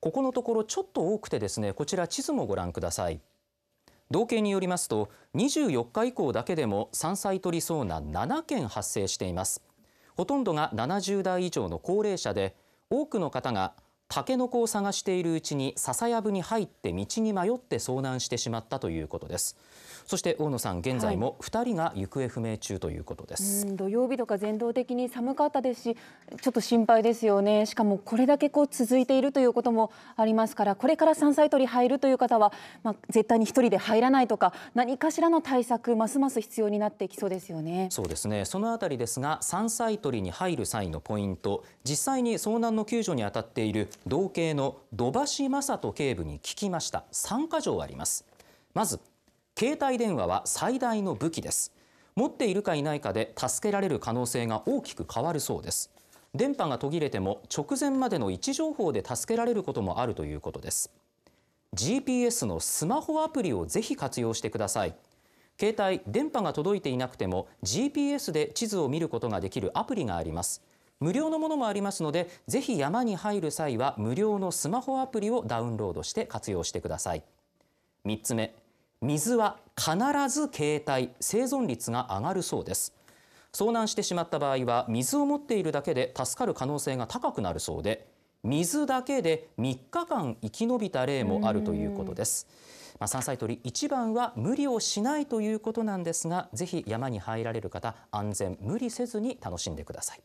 ここのところちょっと多くてですねこちら地図もご覧ください同計によりますと24日以降だけでも山菜取りそうな7件発生していますほとんどが70代以上の高齢者で多くの方がタケノコを探しているうちに笹やぶに入って道に迷って遭難してしまったということですそして大野さん現在も2人が行方不明中ということです、はい、土曜日とか全道的に寒かったですしちょっと心配ですよねしかもこれだけこう続いているということもありますからこれから山菜採り入るという方は、まあ、絶対に1人で入らないとか何かしらの対策ますます必要になってきそうですよねそうですねそのあたりですが山菜採りに入る際のポイント実際に遭難の救助に当たっている道警の土橋正人警部に聞きました3か条ありますまず携帯電話は最大の武器です持っているかいないかで助けられる可能性が大きく変わるそうです電波が途切れても直前までの位置情報で助けられることもあるということです GPS のスマホアプリをぜひ活用してください携帯電波が届いていなくても GPS で地図を見ることができるアプリがあります無料のものもありますのでぜひ山に入る際は無料のスマホアプリをダウンロードして活用してください3つ目水は必ず携帯生存率が上がるそうです遭難してしまった場合は水を持っているだけで助かる可能性が高くなるそうで水だけで3日間生き延びた例もあるということです、まあ、山菜採り一番は無理をしないということなんですがぜひ山に入られる方安全無理せずに楽しんでください